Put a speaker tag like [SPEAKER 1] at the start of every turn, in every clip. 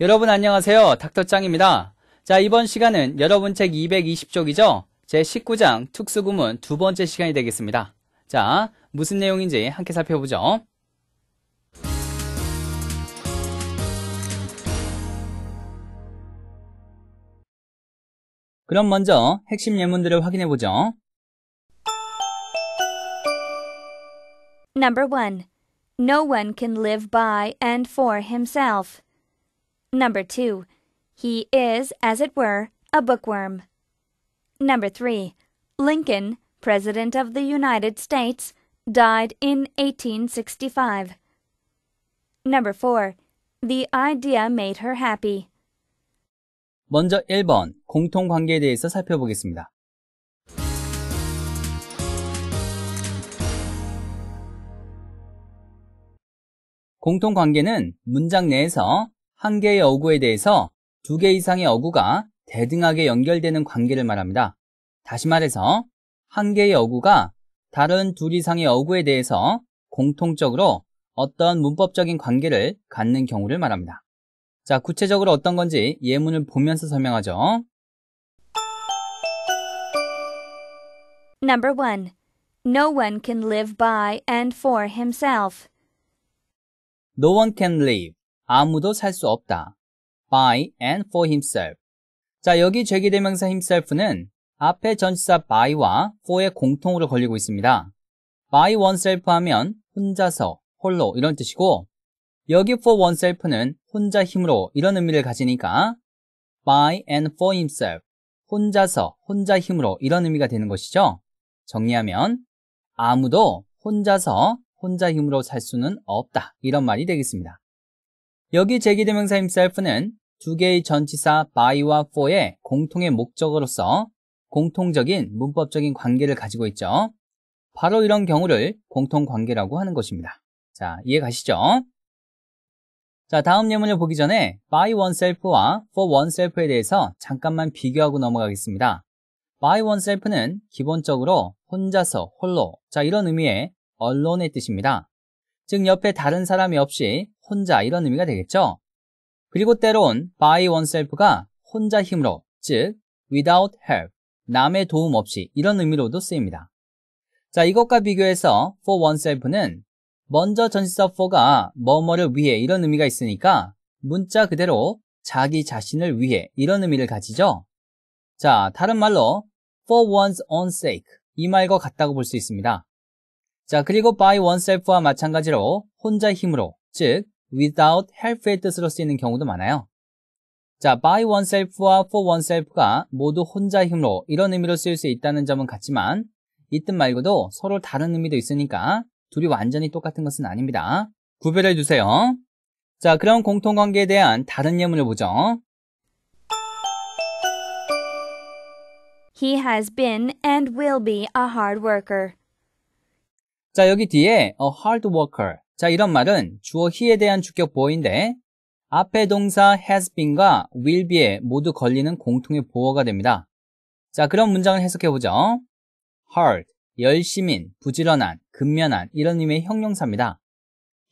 [SPEAKER 1] 여러분 안녕하세요. 닥터짱입니다. 자, 이번 시간은 여러분 책 220쪽이죠? 제 19장 특수구문 두 번째 시간이 되겠습니다. 자, 무슨 내용인지 함께 살펴보죠. 그럼 먼저 핵심 예문들을 확인해 보죠.
[SPEAKER 2] Number 1. No one can live by and for himself. Number two, he is, as it were, a bookworm. Number three, Lincoln, President of the United States, died in 1865. Number four, the idea made her happy.
[SPEAKER 1] 먼저 1번 공통 관계에 대해서 살펴보겠습니다. 공통 관계는 문장 내에서 한 개의 어구에 대해서 두 개 이상의 어구가 대등하게 연결되는 관계를 말합니다. 다시 말해서 한 개의 어구가 다른 둘 이상의 어구에 대해서 공통적으로 어떤 문법적인 관계를 갖는 경우를 말합니다. 자, 구체적으로 어떤 건지 예문을 보면서 설명하죠.
[SPEAKER 2] Number 1. No one can live by and for himself.
[SPEAKER 1] No one can live. 아무도 살 수 없다. by and for himself. 자, 여기 제기대명사 himself는 앞에 전치사 by와 for의 공통으로 걸리고 있습니다. by oneself 하면 혼자서, 홀로 이런 뜻이고 여기 for oneself는 혼자 힘으로 이런 의미를 가지니까 by and for himself, 혼자서, 혼자 힘으로 이런 의미가 되는 것이죠. 정리하면 아무도 혼자서, 혼자 힘으로 살 수는 없다 이런 말이 되겠습니다. 여기 제기대명사 himself는 두 개의 전치사 by와 for의 공통의 목적으로서 공통적인 문법적인 관계를 가지고 있죠. 바로 이런 경우를 공통관계라고 하는 것입니다. 자, 이해 가시죠? 자, 다음 예문을 보기 전에 by oneself와 for oneself에 대해서 잠깐만 비교하고 넘어가겠습니다. by oneself는 기본적으로 혼자서, 홀로, 자, 이런 의미의 언론의 뜻입니다. 즉, 옆에 다른 사람이 없이 혼자 이런 의미가 되겠죠. 그리고 때론 by oneself가 혼자 힘으로, 즉 without help, 남의 도움 없이 이런 의미로도 쓰입니다. 자, 이것과 비교해서 for oneself는 먼저 전시사 for가 뭐뭐를 위해 이런 의미가 있으니까 문자 그대로 자기 자신을 위해 이런 의미를 가지죠. 자, 다른 말로 for one's own sake 이 말과 같다고 볼 수 있습니다. 자, 그리고 by oneself와 마찬가지로 혼자 힘으로, 즉 without help의 뜻으로 쓰이는 경우도 많아요. 자, by oneself와 for oneself가 모두 혼자 힘으로 이런 의미로 쓰일 수 있다는 점은 같지만 이 뜻 말고도 서로 다른 의미도 있으니까 둘이 완전히 똑같은 것은 아닙니다. 구별해 주세요. 자, 그럼 공통관계에 대한 다른 예문을 보죠.
[SPEAKER 2] He has been and will be a hard worker.
[SPEAKER 1] 자, 여기 뒤에 a hard worker 자, 이런 말은 주어 he에 대한 주격 보어인데 앞에 동사 has been과 will be에 모두 걸리는 공통의 보어가 됩니다. 자, 그런 문장을 해석해 보죠. hard, 열심인, 부지런한, 근면한 이런 의미의 형용사입니다.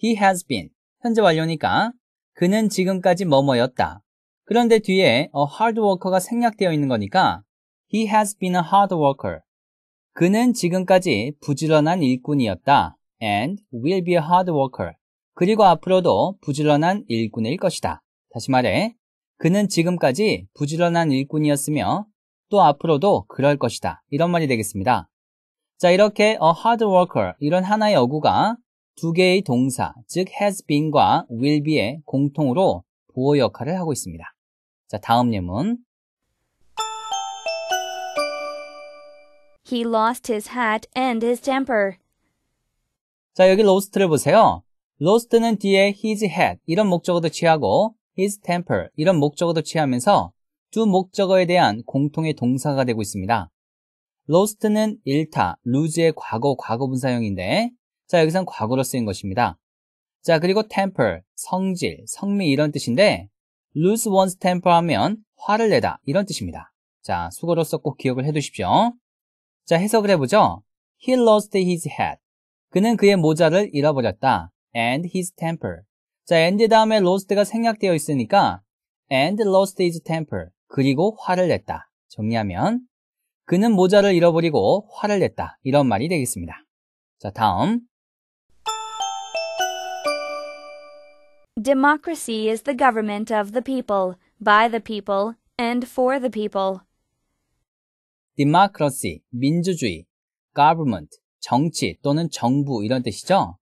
[SPEAKER 1] He has been 현재 완료니까 그는 지금까지 뭐뭐였다. 그런데 뒤에 a hard worker가 생략되어 있는 거니까 he has been a hard worker. 그는 지금까지 부지런한 일꾼이었다. and will be a hard worker. 그리고 앞으로도 부지런한 일꾼일 것이다. 다시 말해, 그는 지금까지 부지런한 일꾼이었으며 또 앞으로도 그럴 것이다. 이런 말이 되겠습니다. 자, 이렇게 a hard worker 이런 하나의 어구가 두 개의 동사, 즉 has been과 will be의 공통으로 보호 역할을 하고 있습니다. 자, 다음 예문.
[SPEAKER 2] He lost his hat and his temper.
[SPEAKER 1] 자, 여기 lost를 보세요. lost는 뒤에 his head 이런 목적어도 취하고 his temper 이런 목적어도 취하면서 두 목적어에 대한 공통의 동사가 되고 있습니다. lost는 잃다, lose의 과거, 과거분사형인데 자, 여기선 과거로 쓰인 것입니다. 자, 그리고 temper, 성질, 성미 이런 뜻인데 lose one's temper 하면 화를 내다 이런 뜻입니다. 자, 수고로서 꼭 기억을 해두십시오. 자, 해석을 해보죠. He lost his head. 그는 그의 모자를 잃어버렸다. and his temper. 자, and 다음에 lost가 생략되어 있으니까 and lost his temper. 그리고 화를 냈다. 정리하면 그는 모자를 잃어버리고 화를 냈다. 이런 말이 되겠습니다. 자, 다음.
[SPEAKER 2] Democracy is the government of the people, by the people, and for the people.
[SPEAKER 1] democracy 민주주의, government 정치 또는 정부 이런 뜻이죠.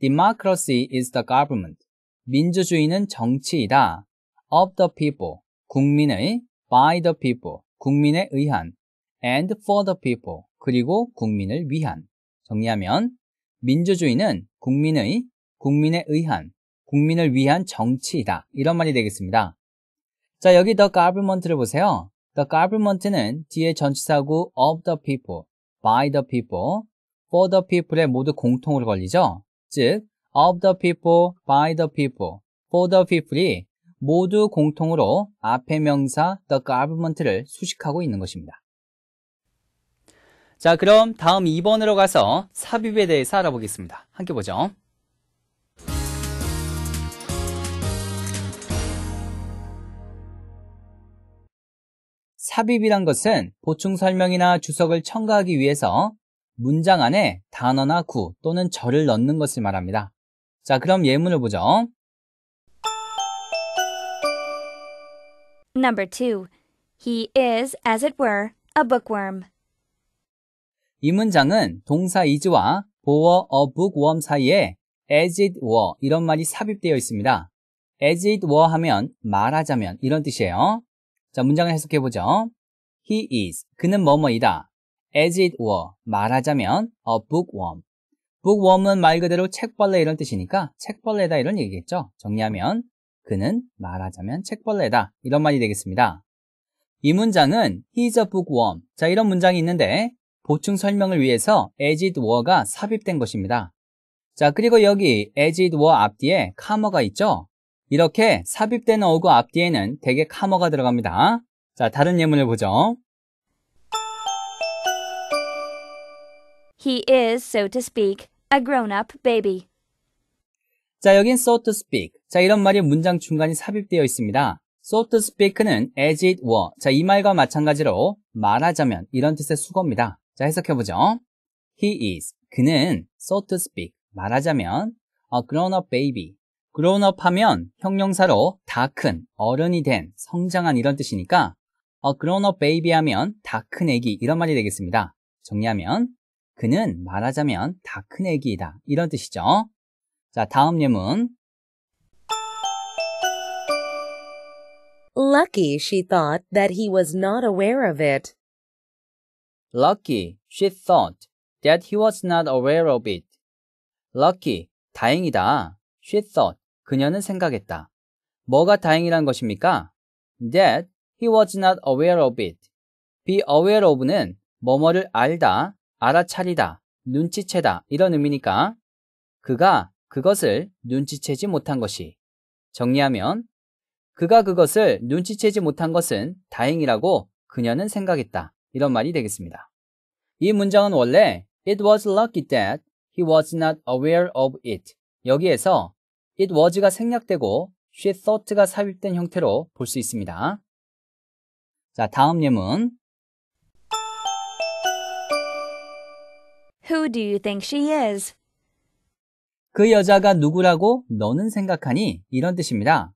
[SPEAKER 1] Democracy is the government. 민주주의는 정치이다. Of the people. 국민의. By the people. 국민에 의한. And for the people. 그리고 국민을 위한. 정리하면 민주주의는 국민의, 국민에 의한, 국민을 위한 정치이다. 이런 말이 되겠습니다. 자, 여기 the government를 보세요. the government는 뒤에 전치사구 of the people, by the people, for the people에 모두 공통으로 걸리죠. 즉, of the people, by the people, for the people이 모두 공통으로 앞에 명사 the government를 수식하고 있는 것입니다. 자, 그럼 다음 2번으로 가서 삽입에 대해서 알아보겠습니다. 함께 보죠. 삽입이란 것은 보충 설명이나 주석을 첨가하기 위해서 문장 안에 단어나 구 또는 절을 넣는 것을 말합니다. 자, 그럼 예문을 보죠.
[SPEAKER 2] Number 2. He is, as it were, a bookworm.
[SPEAKER 1] 이 문장은 동사 is와 보어 a bookworm 사이에 as it were 이런 말이 삽입되어 있습니다. as it were 하면 말하자면 이런 뜻이에요. 자, 문장을 해석해 보죠. He is. 그는 뭐뭐이다. as it were 말하자면 a bookworm. bookworm은 말 그대로 책벌레 이런 뜻이니까 책벌레다 이런 얘기겠죠. 정리하면 그는 말하자면 책벌레다 이런 말이 되겠습니다. 이 문장은 he's a bookworm. 자 이런 문장이 있는데 보충 설명을 위해서 as it were가 삽입된 것입니다. 자 그리고 여기 as it were 앞뒤에 카머가 있죠. 이렇게 삽입된 어구 앞뒤에는 대개 카머가 들어갑니다. 자 다른 예문을 보죠.
[SPEAKER 2] He is, so to speak, a grown-up baby.
[SPEAKER 1] 자, 여긴 so to speak. 자, 이런 말이 문장 중간에 삽입되어 있습니다. so to speak는 as it were. 자, 이 말과 마찬가지로 말하자면 이런 뜻의 수거입니다. 자, 해석해보죠. He is. 그는 so to speak. 말하자면 a grown-up baby. grown-up 하면 형용사로 다 큰, 어른이 된, 성장한 이런 뜻이니까 a grown-up baby 하면 다 큰 애기 이런 말이 되겠습니다. 정리하면 그는 말하자면 다 큰 애기이다. 이런 뜻이죠. 자, 다음 예문. Lucky she thought that he was not aware of it. Lucky she thought that he was not aware of it. Lucky 다행이다. She thought 그녀는 생각했다. 뭐가 다행이란 것입니까? That he was not aware of it. Be aware of는 뭐뭐를 알다, 알아차리다, 눈치채다 이런 의미니까 그가 그것을 눈치채지 못한 것이 정리하면 그가 그것을 눈치채지 못한 것은 다행이라고 그녀는 생각했다. 이런 말이 되겠습니다. 이 문장은 원래 It was lucky that he was not aware of it. 여기에서 it was가 생략되고 she thought가 삽입된 형태로 볼 수 있습니다. 자, 다음 예문.
[SPEAKER 2] Who do you think she is?
[SPEAKER 1] 그 여자가 누구라고 너는 생각하니? 이런 뜻입니다.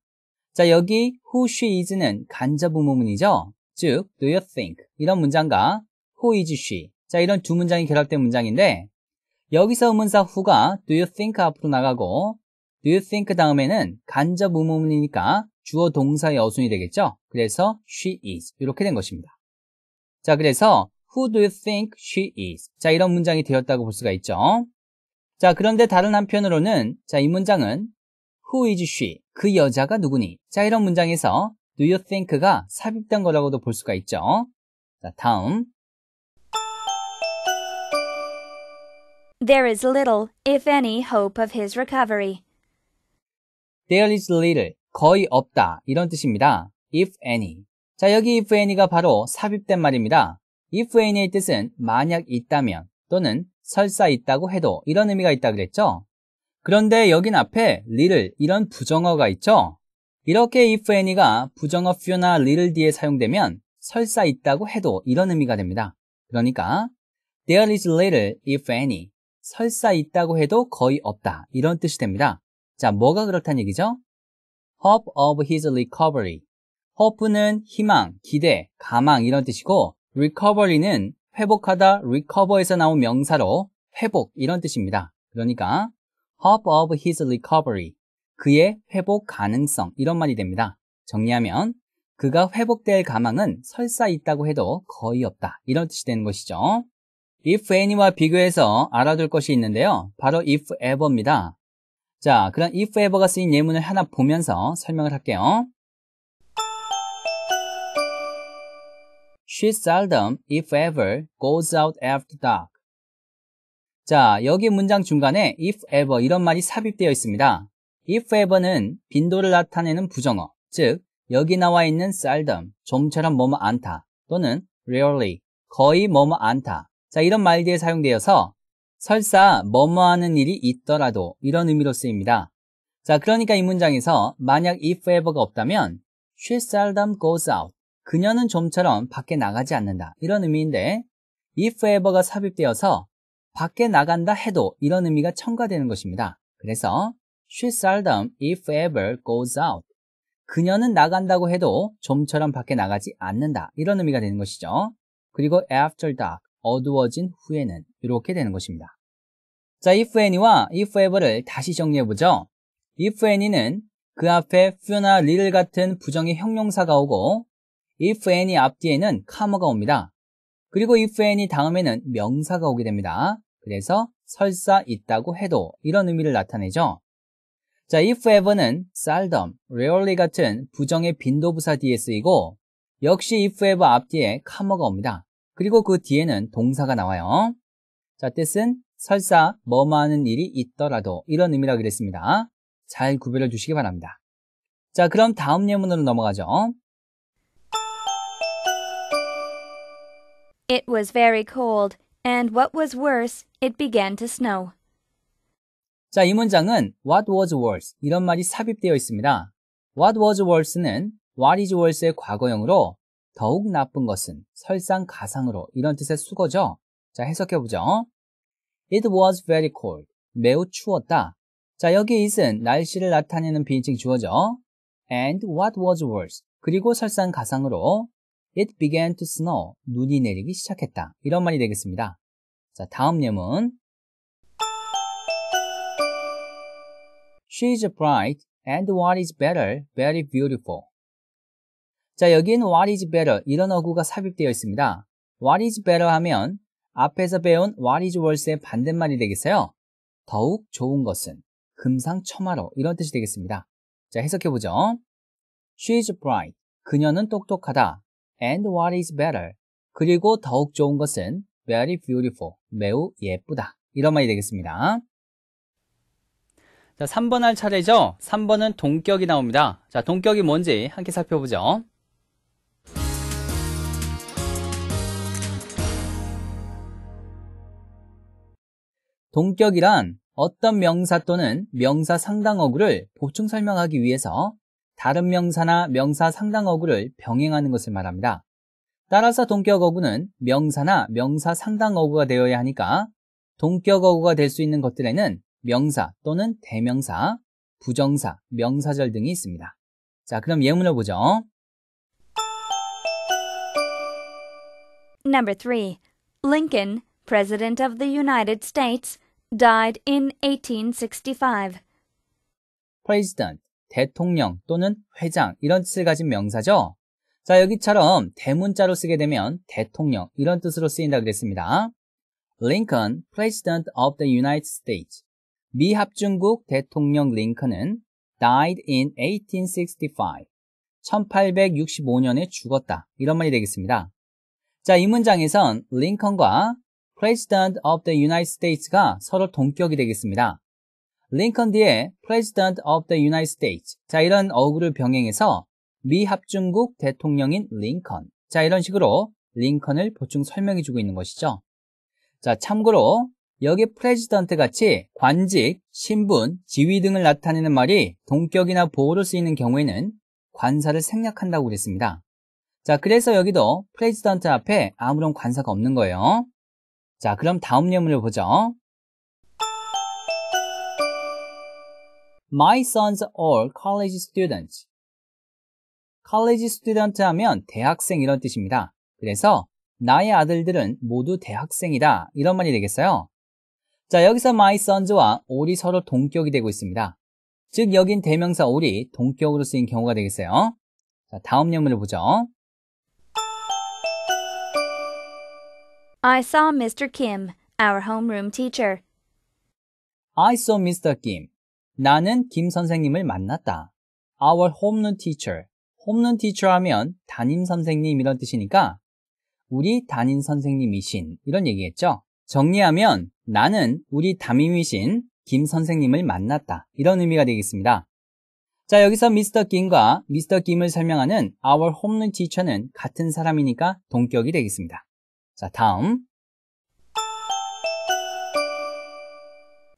[SPEAKER 1] 자, 여기 who she is는 간접 부모문이죠. 즉, do you think 이런 문장과 who is she 자, 이런 두 문장이 결합된 문장인데 여기서 의문사 who가 do you think 앞으로 나가고 do you think 다음에는 간접 의문문이니까 주어 동사의 어순이 되겠죠. 그래서 she is 이렇게 된 것입니다. 자, 그래서 Who do you think she is? 자, 이런 문장이 되었다고 볼 수가 있죠. 자, 그런데 다른 한편으로는 자, 이 문장은 Who is she? 그 여자가 누구니? 자, 이런 문장에서 do you think가 삽입된 거라고도 볼 수가 있죠. 자, 다음.
[SPEAKER 2] There is little, if any, hope of his recovery.
[SPEAKER 1] There is little, 거의 없다 이런 뜻입니다. if any. 자, 여기 if any가 바로 삽입된 말입니다. ifn의 뜻은 만약 있다면 또는 설사 있다고 해도 이런 의미가 있다 그랬죠? 그런데 여긴 앞에 little 이런 부정어가 있죠? 이렇게 if any가 부정어 few나 little 뒤에 사용되면 설사 있다고 해도 이런 의미가 됩니다. 그러니까 there is little if any 설사 있다고 해도 거의 없다 이런 뜻이 됩니다. 자, 뭐가 그렇다는 얘기죠? hope of his recovery hope는 희망, 기대, 가망 이런 뜻이고 recovery는 회복하다 recover에서 나온 명사로 회복 이런 뜻입니다. 그러니까 hope of his recovery 그의 회복 가능성 이런 말이 됩니다. 정리하면 그가 회복될 가망은 설사 있다고 해도 거의 없다 이런 뜻이 되는 것이죠. if any와 비교해서 알아둘 것이 있는데요. 바로 if ever입니다. 자, 그럼 if ever가 쓰인 예문을 하나 보면서 설명을 할게요. She seldom, if ever, goes out after dark. 자, 여기 문장 중간에 if ever 이런 말이 삽입되어 있습니다. if ever는 빈도를 나타내는 부정어, 즉 여기 나와 있는 seldom, 좀처럼 뭐뭐 않다 또는 rarely, 거의 뭐뭐 않다. 자, 이런 말들에 사용되어서 설사 뭐뭐 하는 일이 있더라도 이런 의미로 쓰입니다. 자, 그러니까 이 문장에서 만약 if ever가 없다면 she seldom goes out 그녀는 좀처럼 밖에 나가지 않는다. 이런 의미인데 if ever가 삽입되어서 밖에 나간다 해도 이런 의미가 첨가되는 것입니다. 그래서 she seldom if ever goes out. 그녀는 나간다고 해도 좀처럼 밖에 나가지 않는다. 이런 의미가 되는 것이죠. 그리고 after dark, 어두워진 후에는 이렇게 되는 것입니다. 자, if any와 if ever를 다시 정리해보죠. if any는 그 앞에 few 나 little 같은 부정의 형용사가 오고 if n이 앞뒤에는 카머가 옵니다. 그리고 if n이 다음에는 명사가 오게 됩니다. 그래서 설사 있다고 해도 이런 의미를 나타내죠. 자, if ever는 seldom, rarely 같은 부정의 빈도부사 뒤에 쓰이고 역시 if ever 앞뒤에 카머가 옵니다. 그리고 그 뒤에는 동사가 나와요. 자, 뜻은 설사 뭐뭐 하는 일이 있더라도 이런 의미라 고 그랬습니다. 잘 구별해 주시기 바랍니다. 자, 그럼 다음 예문으로 넘어가죠.
[SPEAKER 2] It was very cold, and what was worse, it began to snow.
[SPEAKER 1] 자, 이 문장은 what was worse 이런 말이 삽입되어 있습니다. what was worse는 what is worse의 과거형으로 더욱 나쁜 것은 설상가상으로 이런 뜻의 수거죠. 자, 해석해 보죠. It was very cold. 매우 추웠다. 자, 여기 is은 날씨를 나타내는 비인칭 주어죠. And what was worse. 그리고 설상가상으로 It began to snow. 눈이 내리기 시작했다. 이런 말이 되겠습니다. 자, 다음 예문. She's bright and what is better, very beautiful. 자, 여기는 what is better 이런 어구가 삽입되어 있습니다. what is better 하면 앞에서 배운 what is worse의 반대말이 되겠어요. 더욱 좋은 것은 금상첨화로 이런 뜻이 되겠습니다. 자, 해석해 보죠. She is bright. 그녀는 똑똑하다. and what is better. 그리고 더욱 좋은 것은 very beautiful, 매우 예쁘다. 이런 말이 되겠습니다. 자, 3번 할 차례죠? 3번은 동격이 나옵니다. 자, 동격이 뭔지 함께 살펴보죠. 동격이란 어떤 명사 또는 명사 상당어구를 보충 설명하기 위해서 다른 명사나 명사 상당 어구를 병행하는 것을 말합니다. 따라서 동격 어구는 명사나 명사 상당 어구가 되어야 하니까 동격 어구가 될 수 있는 것들에는 명사 또는 대명사, 부정사, 명사절 등이 있습니다. 자, 그럼 예문을 보죠.
[SPEAKER 2] Number 3. Lincoln, President of the United States, died in 1865.
[SPEAKER 1] President 대통령 또는 회장 이런 뜻을 가진 명사죠. 자, 여기처럼 대문자로 쓰게 되면 대통령 이런 뜻으로 쓰인다 그랬습니다. Lincoln, President of the United States. 미 합중국 대통령 링컨은 died in 1865. 1865년에 죽었다. 이런 말이 되겠습니다. 자, 이 문장에선 링컨과 President of the United States가 서로 동격이 되겠습니다. 링컨 뒤에 President of the United States. 자, 이런 어구를 병행해서 미 합중국 대통령인 링컨. 자, 이런 식으로 링컨을 보충 설명해주고 있는 것이죠. 자, 참고로 여기 p e s 프 d 지 n t 같이 관직, 신분, 지위 등을 나타내는 말이 동격이나 보호를 쓰이는 경우에는 관사를 생략한다고 그랬습니다. 자, 그래서 여기도 p e s 프 d 지 n t 앞에 아무런 관사가 없는 거예요. 자, 그럼 다음 예문을 보죠. My sons are college students. college student 하면 대학생 이런 뜻입니다. 그래서 나의 아들들은 모두 대학생이다 이런 말이 되겠어요. 자 여기서 my sons와 all이 서로 동격이 되고 있습니다. 즉 여긴 대명사 all이 동격으로 쓰인 경우가 되겠어요. 자 다음 예문을 보죠.
[SPEAKER 2] I saw Mr. Kim, our homeroom teacher.
[SPEAKER 1] I saw Mr. Kim, 나는 김 선생님을 만났다. Our homeroom teacher. 홈런 티처 하면 담임 선생님 이런 뜻이니까 우리 담임 선생님이신 이런 얘기겠죠. 정리하면 나는 우리 담임이신 김 선생님을 만났다 이런 의미가 되겠습니다. 자 여기서 미스터 김과 미스터 김을 설명하는 our homeroom e t a c h e r 는 같은 사람이니까 동격이 되겠습니다. 자 다음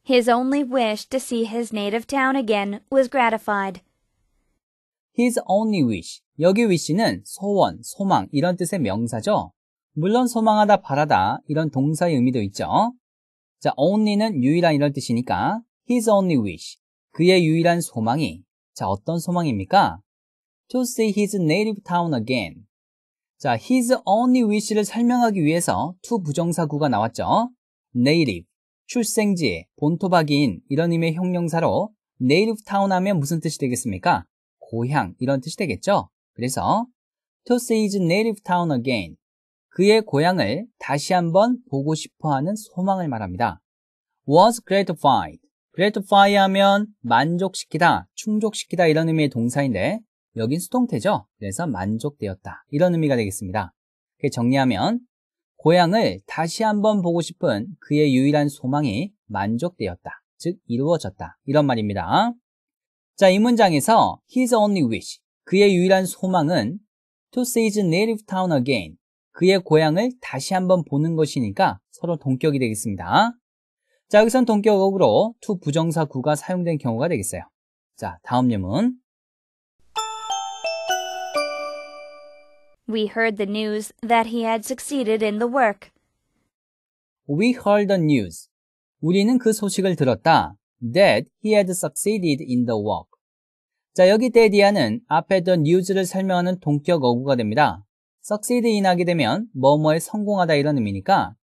[SPEAKER 2] His only wish to see his native town again was gratified.
[SPEAKER 1] His only wish. 여기 wish는 소원, 소망 이런 뜻의 명사죠. 물론 소망하다, 바라다 이런 동사의 의미도 있죠. 자, only는 유일한 이런 뜻이니까 his only wish. 그의 유일한 소망이 자, 어떤 소망입니까? To see his native town again. 자, his only wish를 설명하기 위해서 to 부정사구가 나왔죠. native. 출생지, 본토박이인 이런 의미의 형용사로 네이티브 타운 하면 무슨 뜻이 되겠습니까? 고향 이런 뜻이 되겠죠? 그래서 to see his native town again 그의 고향을 다시 한번 보고 싶어하는 소망을 말합니다. was gratified gratify 하면 만족시키다, 충족시키다 이런 의미의 동사인데 여긴 수동태죠? 그래서 만족되었다 이런 의미가 되겠습니다. 정리하면 고향을 다시 한번 보고 싶은 그의 유일한 소망이 만족되었다. 즉, 이루어졌다. 이런 말입니다. 자, 이 문장에서 his only wish, 그의 유일한 소망은 to see his native town again, 그의 고향을 다시 한번 보는 것이니까 서로 동격이 되겠습니다. 자, 여기선 동격으로 to 부정사 구가 사용된 경우가 되겠어요. 자, 다음 예문.
[SPEAKER 2] We heard the news that he had succeeded in the work.
[SPEAKER 1] We heard the news. 우리는 그 소식을 들었다. That he had succeeded in the work. 자, 여기 데디야는 앞에 the news를 설명하는 동격 어구가 됩니다. succeed in 하게 되면 뭐뭐에 성공하다 이런 의미니까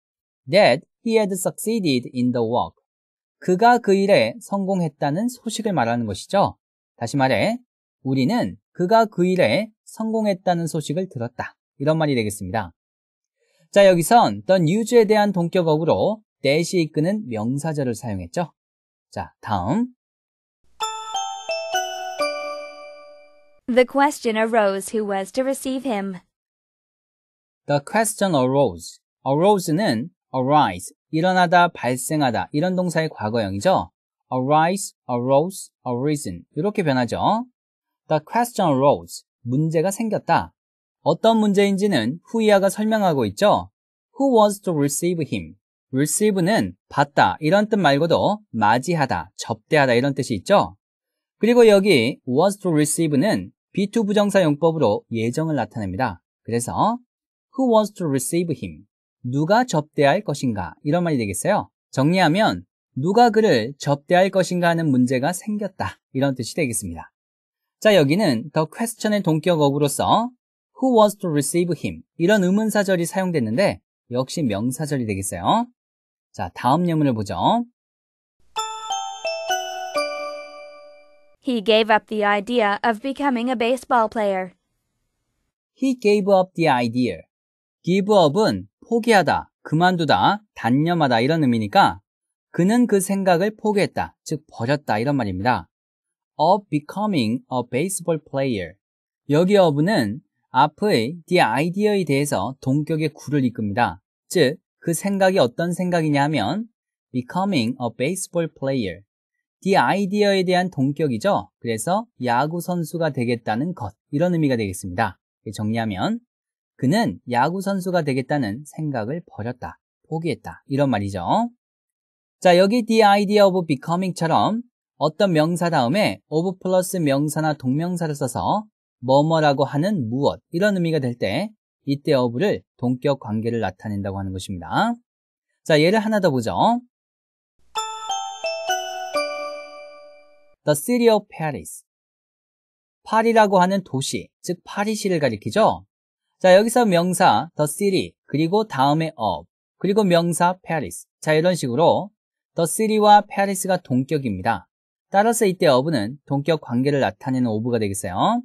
[SPEAKER 1] that he had succeeded in the work. 그가 그 일에 성공했다는 소식을 말하는 것이죠. 다시 말해, 우리는 그가 그 일에 성공했다는 소식을 들었다. 이런 말이 되겠습니다. 자, 여기선 the news에 대한 동격어구로 that이 이끄는 명사절을 사용했죠. 자, 다음.
[SPEAKER 2] The question arose who was to receive him.
[SPEAKER 1] The question arose. arose는 arise, 일어나다, 발생하다 이런 동사의 과거형이죠. arise, arose, arisen 이렇게 변하죠. The question arose. 문제가 생겼다. 어떤 문제인지는 후이아가 설명하고 있죠. Who was to receive him? receive는 받다 이런 뜻 말고도 맞이하다, 접대하다 이런 뜻이 있죠. 그리고 여기 was to receive는 B2 부정사 용법으로 예정을 나타냅니다. 그래서 who was to receive him? 누가 접대할 것인가? 이런 말이 되겠어요. 정리하면 누가 그를 접대할 것인가 하는 문제가 생겼다. 이런 뜻이 되겠습니다. 자, 여기는 더 퀘스천의 동격어구로서 who was to receive him 이런 의문사절이 사용됐는데 역시 명사절이 되겠어요. 자, 다음 예문을 보죠.
[SPEAKER 2] He gave up the idea of becoming a baseball player.
[SPEAKER 1] He gave up the idea. give up은 포기하다, 그만두다, 단념하다 이런 의미니까 그는 그 생각을 포기했다, 즉 버렸다 이런 말입니다. of becoming a baseball player. 여기 어부는 앞의 the idea에 대해서 동격의 구를 이끕니다. 즉, 그 생각이 어떤 생각이냐 하면 becoming a baseball player. the idea에 대한 동격이죠. 그래서 야구 선수가 되겠다는 것. 이런 의미가 되겠습니다. 정리하면 그는 야구 선수가 되겠다는 생각을 버렸다. 포기했다. 이런 말이죠. 자, 여기 the idea of becoming처럼 어떤 명사 다음에 of 플러스 명사나 동명사를 써서 뭐뭐라고 하는 무엇 이런 의미가 될 때 이때 of를 동격 관계를 나타낸다고 하는 것입니다. 자, 예를 하나 더 보죠. The city of Paris. 파리라고 하는 도시, 즉 파리시를 가리키죠. 자, 여기서 명사 the city 그리고 다음에 of 그리고 명사 Paris. 자, 이런 식으로 the city와 Paris가 동격입니다. 따라서 이때 어부는 동격 관계를 나타내는 오브가 되겠어요.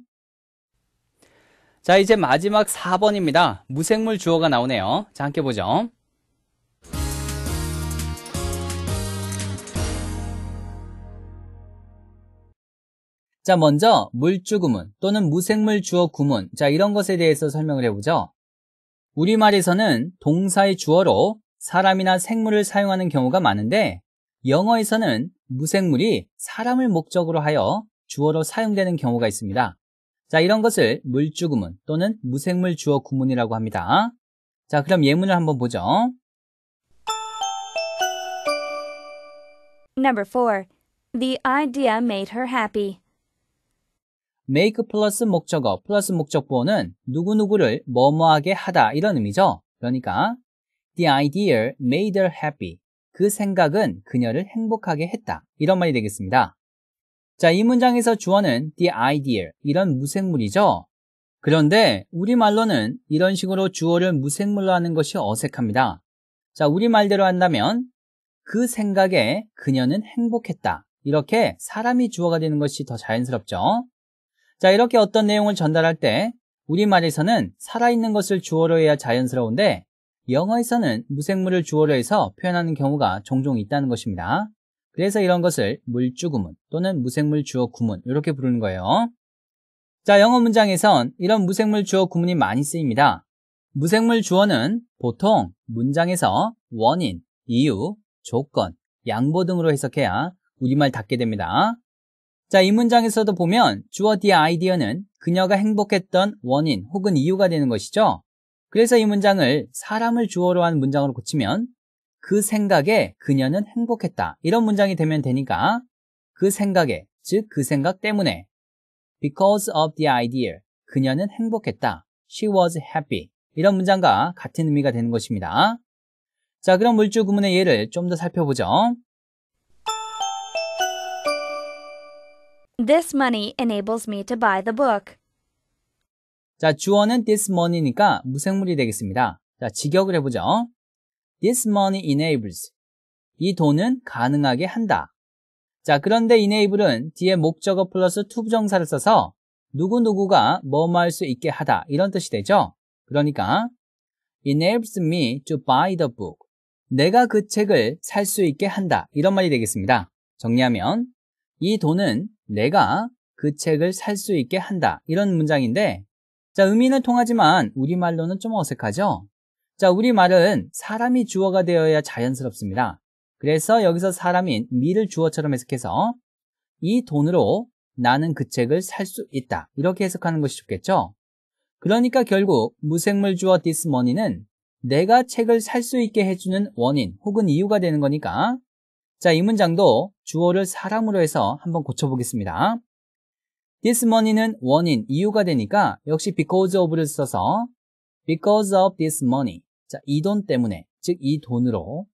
[SPEAKER 1] 자, 이제 마지막 4번입니다. 무생물 주어가 나오네요. 자, 함께 보죠. 자, 먼저 물주 구문 또는 무생물 주어 구문. 자, 이런 것에 대해서 설명을 해보죠. 우리말에서는 동사의 주어로 사람이나 생물을 사용하는 경우가 많은데 영어에서는 무생물이 사람을 목적으로 하여 주어로 사용되는 경우가 있습니다. 자, 이런 것을 물주 구문 또는 무생물 주어 구문이라고 합니다. 자, 그럼 예문을 한번 보죠.
[SPEAKER 2] Number 4. The idea made her happy.
[SPEAKER 1] make 플러스 목적어 플러스 목적보어는 누구누구를 뭐뭐하게 하다 이런 의미죠. 그러니까 the idea made her happy. 그 생각은 그녀를 행복하게 했다. 이런 말이 되겠습니다. 자, 이 문장에서 주어는 the idea, 이런 무생물이죠? 그런데 우리말로는 이런 식으로 주어를 무생물로 하는 것이 어색합니다. 자, 우리말대로 한다면 그 생각에 그녀는 행복했다. 이렇게 사람이 주어가 되는 것이 더 자연스럽죠? 자, 이렇게 어떤 내용을 전달할 때 우리말에서는 살아있는 것을 주어로 해야 자연스러운데 영어에서는 무생물을 주어로 해서 표현하는 경우가 종종 있다는 것입니다. 그래서 이런 것을 물주구문 또는 무생물 주어 구문 이렇게 부르는 거예요. 자, 영어 문장에선 이런 무생물 주어 구문이 많이 쓰입니다. 무생물 주어는 보통 문장에서 원인, 이유, 조건, 양보 등으로 해석해야 우리말 닿게 됩니다. 자, 이 문장에서도 보면 주어 뒤의 아이디어는 그녀가 행복했던 원인 혹은 이유가 되는 것이죠. 그래서 이 문장을 사람을 주어로 한 문장으로 고치면 그 생각에 그녀는 행복했다. 이런 문장이 되면 되니까 그 생각에, 즉 그 생각 때문에 because of the idea 그녀는 행복했다. she was happy. 이런 문장과 같은 의미가 되는 것입니다. 자, 그럼 물주 구문의 예를 좀 더 살펴보죠.
[SPEAKER 2] This money enables me to buy the book.
[SPEAKER 1] 자, 주어는 this money니까 무생물이 되겠습니다. 자, 직역을 해보죠. This money enables. 이 돈은 가능하게 한다. 자, 그런데 enable은 뒤에 목적어 플러스 to 부정사를 써서 누구누구가 뭐뭐할 수 있게 하다. 이런 뜻이 되죠. 그러니까 enables me to buy the book. 내가 그 책을 살 수 있게 한다. 이런 말이 되겠습니다. 정리하면 이 돈은 내가 그 책을 살 수 있게 한다. 이런 문장인데 자, 의미는 통하지만 우리말로는 좀 어색하죠? 자, 우리말은 사람이 주어가 되어야 자연스럽습니다. 그래서 여기서 사람인 미를 주어처럼 해석해서 이 돈으로 나는 그 책을 살 수 있다. 이렇게 해석하는 것이 좋겠죠? 그러니까 결국 무생물 주어 this money는 내가 책을 살 수 있게 해주는 원인 혹은 이유가 되는 거니까 자, 이 문장도 주어를 사람으로 해서 한번 고쳐보겠습니다. this money는 원인, 이유가 되니까 역시 because of를 써서 because of this money. 자, 이 돈 때문에, 즉 이 돈으로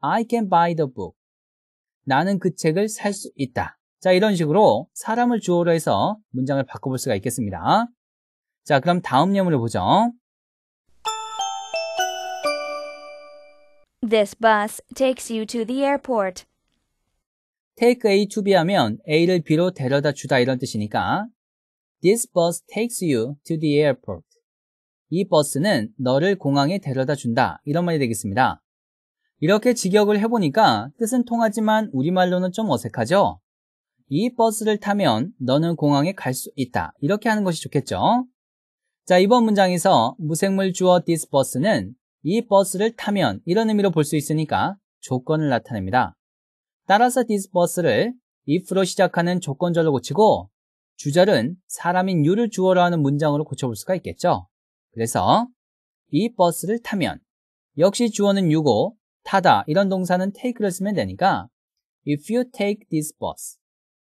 [SPEAKER 1] I can buy the book. 나는 그 책을 살 수 있다. 자, 이런 식으로 사람을 주어로 해서 문장을 바꿔볼 수가 있겠습니다. 자, 그럼 다음 예문을 보죠.
[SPEAKER 2] This bus takes you to the airport.
[SPEAKER 1] take A to B 하면 A를 B로 데려다 주다 이런 뜻이니까 This bus takes you to the airport. 이 버스는 너를 공항에 데려다 준다. 이런 말이 되겠습니다. 이렇게 직역을 해보니까 뜻은 통하지만 우리말로는 좀 어색하죠? 이 버스를 타면 너는 공항에 갈 수 있다. 이렇게 하는 것이 좋겠죠? 자, 이번 문장에서 무생물 주어 this 버스는 이 버스를 타면 이런 의미로 볼 수 있으니까 조건을 나타냅니다. 따라서 디스버스를 if로 시작하는 조건절로 고치고 주절은 사람인 you를 주어로 하는 문장으로 고쳐볼 수가 있겠죠. 그래서 이 버스를 타면 역시 주어는 you고 타다 이런 동사는 take를 쓰면 되니까 if you take this bus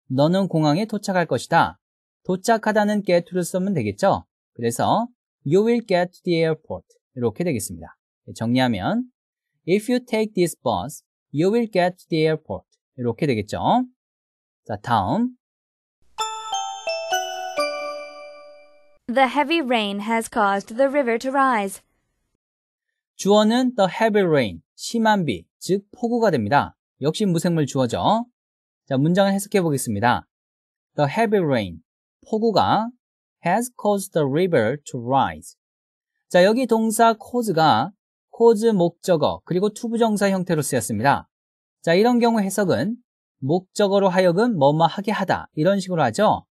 [SPEAKER 1] 너는 공항에 도착할 것이다. 도착하다는 get를 쓰면 되겠죠. 그래서 you will get to the airport 이렇게 되겠습니다. 정리하면 if you take this bus You will get to the airport. 이렇게 되겠죠. 자, 다음.
[SPEAKER 2] The heavy rain has caused the river to rise.
[SPEAKER 1] 주어는 the heavy rain, 심한 비, 즉 폭우가 됩니다. 역시 무생물 주어죠. 자, 문장을 해석해 보겠습니다. The heavy rain, 폭우가 has caused the river to rise. 자, 여기 동사 cause가 cause 목적어 그리고 투부정사 형태로 쓰였습니다. 자 이런 경우 해석은 목적어로 하여금 뭐뭐 하게 하다 이런 식으로 하죠.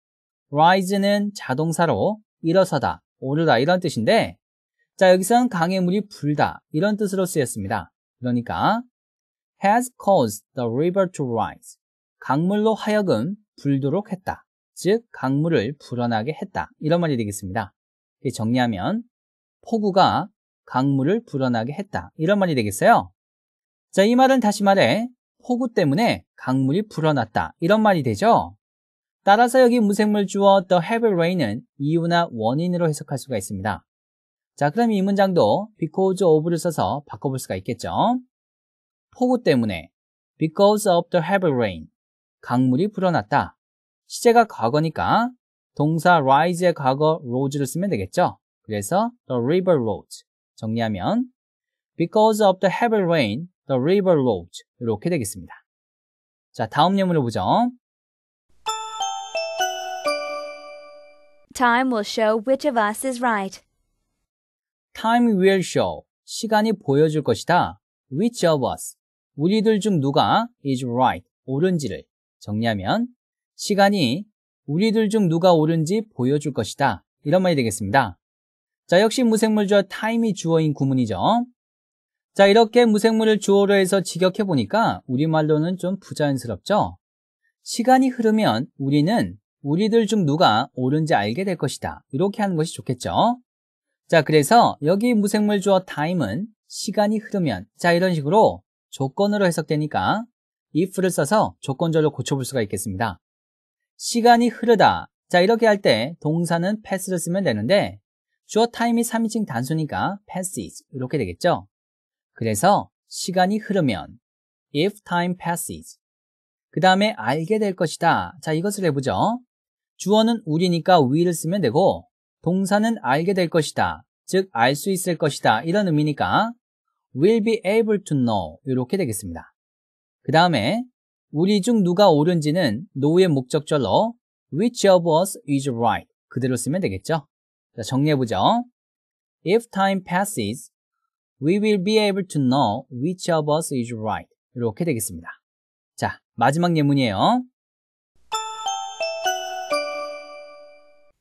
[SPEAKER 1] rise는 자동사로 일어서다, 오르다 이런 뜻인데 자여기선 강의 물이 불다 이런 뜻으로 쓰였습니다. 그러니까 has caused the river to rise 강물로 하여금 불도록 했다. 즉 강물을 불어나게 했다. 이런 말이 되겠습니다. 정리하면 폭우가 강물을 불어나게 했다. 이런 말이 되겠어요. 자, 이 말은 다시 말해 폭우 때문에 강물이 불어났다. 이런 말이 되죠. 따라서 여기 무생물 주어 the heavy rain은 이유나 원인으로 해석할 수가 있습니다. 자, 그럼 이 문장도 because of를 써서 바꿔볼 수가 있겠죠. 폭우 때문에 because of the heavy rain 강물이 불어났다. 시제가 과거니까 동사 rise의 과거 rose를 쓰면 되겠죠. 그래서 the river rose 정리하면 Because of the heavy rain, the river rose 이렇게 되겠습니다. 자, 다음 예문을 보죠.
[SPEAKER 2] Time will show which of us is right.
[SPEAKER 1] Time will show. 시간이 보여줄 것이다. Which of us. 우리들 중 누가 is right. 옳은지를. 정리하면 시간이 우리들 중 누가 옳은지 보여줄 것이다. 이런 말이 되겠습니다. 자, 역시 무생물주어 time이 주어인 구문이죠. 자, 이렇게 무생물을 주어로 해서 직역해 보니까 우리말로는 좀 부자연스럽죠. 시간이 흐르면 우리는 우리들 중 누가 옳은지 알게 될 것이다. 이렇게 하는 것이 좋겠죠. 자, 그래서 여기 무생물 주어 time은 시간이 흐르면 자, 이런 식으로 조건으로 해석되니까 if를 써서 조건절로 고쳐볼 수가 있겠습니다. 시간이 흐르다. 자, 이렇게 할 때 동사는 pass를 쓰면 되는데 short time이 3인칭 단순이니까 passes 이렇게 되겠죠? 그래서 시간이 흐르면 if time passes 그 다음에 알게 될 것이다. 자 이것을 해보죠. 주어는 우리니까 we를 쓰면 되고 동사는 알게 될 것이다. 즉 알 수 있을 것이다. 이런 의미니까 will be able to know 이렇게 되겠습니다. 그 다음에 우리 중 누가 옳은지는 노 o 의 목적절로 which of us is right 그대로 쓰면 되겠죠. 자, 정리해보죠. If time passes, we will be able to know which of us is right. 이렇게 되겠습니다. 자, 마지막 예문이에요.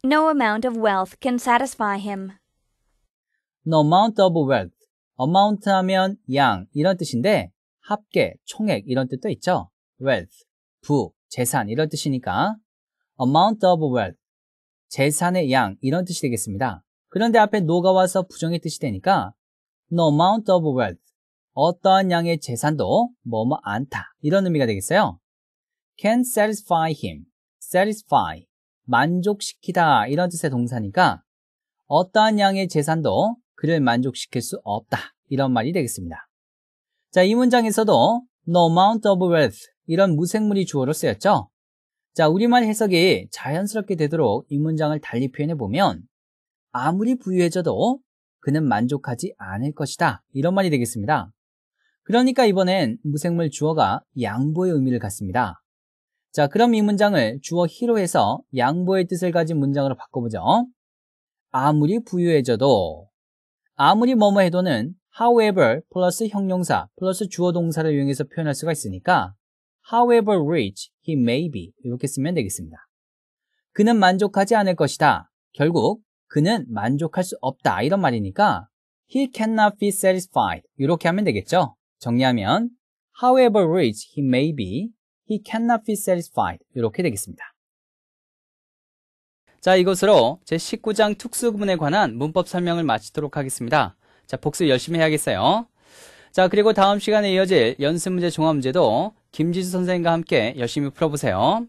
[SPEAKER 2] No amount of wealth can satisfy him.
[SPEAKER 1] No amount of wealth. amount 하면 양 이런 뜻인데 합계, 총액 이런 뜻도 있죠. wealth, 부, 재산 이런 뜻이니까 amount of wealth, 재산의 양 이런 뜻이 되겠습니다. 그런데 앞에 노가 와서 부정의 뜻이 되니까 no amount of wealth 어떠한 양의 재산도 뭐뭐 않다 이런 의미가 되겠어요. can satisfy him satisfy 만족시키다 이런 뜻의 동사니까 어떠한 양의 재산도 그를 만족시킬 수 없다 이런 말이 되겠습니다. 자이 문장에서도 no amount of wealth 이런 무생물이 주어로 쓰였죠. 자, 우리말 해석이 자연스럽게 되도록 이 문장을 달리 표현해 보면 아무리 부유해져도 그는 만족하지 않을 것이다. 이런 말이 되겠습니다. 그러니까 이번엔 무생물 주어가 양보의 의미를 갖습니다. 자, 그럼 이 문장을 주어 히로 해서 양보의 뜻을 가진 문장으로 바꿔보죠. 아무리 부유해져도 아무리 뭐뭐 해도는 however 플러스 형용사 플러스 주어 동사를 이용해서 표현할 수가 있으니까 however rich he may be 이렇게 쓰면 되겠습니다. 그는 만족하지 않을 것이다. 결국 그는 만족할 수 없다 이런 말이니까 he cannot be satisfied 이렇게 하면 되겠죠. 정리하면 however rich he may be he cannot be satisfied 이렇게 되겠습니다. 자 이것으로 제 19장 특수구문에 관한 문법 설명을 마치도록 하겠습니다. 자 복습 열심히 해야겠어요. 자 그리고 다음 시간에 이어질 연습문제 종합문제도 김지수 선생님과 함께 열심히 풀어보세요.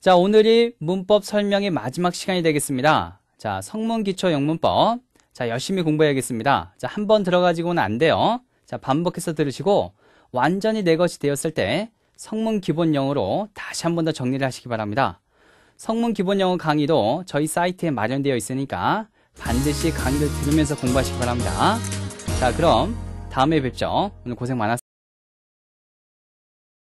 [SPEAKER 1] 자, 오늘이 문법 설명의 마지막 시간이 되겠습니다. 자, 성문 기초 영문법. 자, 열심히 공부해야겠습니다. 자, 한 번 들어가지고는 안 돼요. 자, 반복해서 들으시고 완전히 내 것이 되었을 때 성문 기본 영어로 다시 한 번 더 정리를 하시기 바랍니다. 성문 기본 영어 강의도 저희 사이트에 마련되어 있으니까 반드시 강의를 들으면서 공부하시기 바랍니다. 자, 그럼 다음에 뵙죠. 오늘 고생 많았습니다.